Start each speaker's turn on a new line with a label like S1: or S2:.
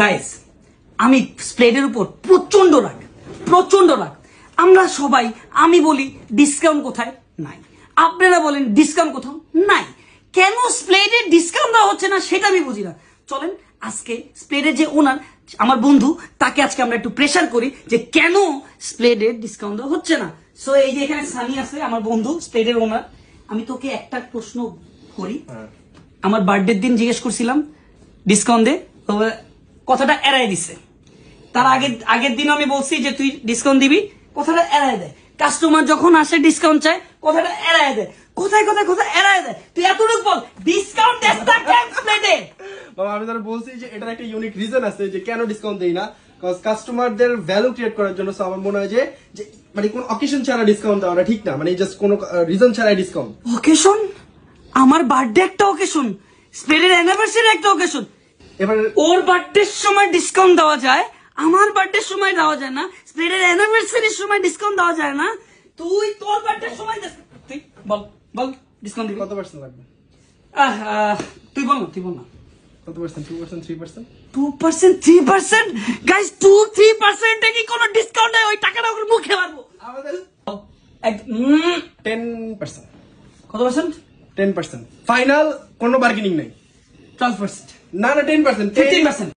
S1: Guys আমি স্প্রেডের উপর প্রচন্ড রাগ প্রচন্ড রাগ আমরা সবাই আমি বলি ডিসকাউন্ট কোথায় নাই আপনারা বলেন ডিসকাউন্ট কোথাও নাই কেন স্প্রেডের ডিসকাউন্ট দেওয়া হচ্ছে না সেটা আমি বুঝি না চলেন আজকে স্প্লেডের যে ওনার আমার বন্ধু তাকে আজকে আমরা একটু প্রেশার করি যে কেন স্প্রেডের ডিসকাউন্ট দেওয়া হচ্ছে না সো এই যে এখানে সানি আছে আমার বন্ধু স্প্রেডের ওনার আমি তোকে একটা প্রশ্ন করি হ্যাঁ। আমার বার্থডের দিন জিজ্ঞেস করছিলাম ডিসকাউন্ট দে কথাটা এড়াই দিছে তার আগে আগের দিন আমি বলছি যে তুই ডিসকাউন্ট দিবি কথাটা এড়াই দেয় কাস্টমার যখন আসে ডিসকাউন্ট চায় কথাটা এড়াই দেয় কোথায় কোথায় কোথায় এড়ায়
S2: দেয় তুই এতটুকু বল ডিসকাউন্ট এক্সট্রা
S3: বাবা আমি তারা বলছি যে এটার একটা ইউনিক রিজন আছে যে কেন ডিসকাউন্ট দেই না কজ কাস্টমারদের ভ্যালু ক্রিয়েট করার জন্য আমার মনে হয় যে মানে কোন অকেশন ছাড়া ডিসকাউন্ট দেওয়া ঠিক না মানে জাস্ট কোন রিজন ছাড়া ডিসকাউন্ট অকেশন আমার বার্থডে একটা অকেশন স্পেডের অ্যানিভার্সারি একটা অকেশন এবার ওর
S1: বার্থডের সময় ডিসকাউন্ট দেওয়া যায় আমার বার্থডের সময় দেওয়া যায় না স্প্রেডের অ্যানিভার্সারির সময়
S4: ডিসকাউন্ট দেওয়া যায় না তুই তোর বার্থডের সময় তুই বল বল ডিসকাউন্ট দিবি কত পার্সেন্ট লাগবে আহ তুই বল তুই বল না কত percent two percent three percent two percent three percent guys two
S2: three পার্সেন্টে কি কোনো ডিসকাউন্ট হয় ওই টাকাটা ওর মুখে
S4: মারবো আমাদের
S3: টেন পার্সেন্ট কত পার্সেন্ট টেন পার্সেন্ট ফাইনাল কোনো বার্গেনিং নাই 12%. percent 15%.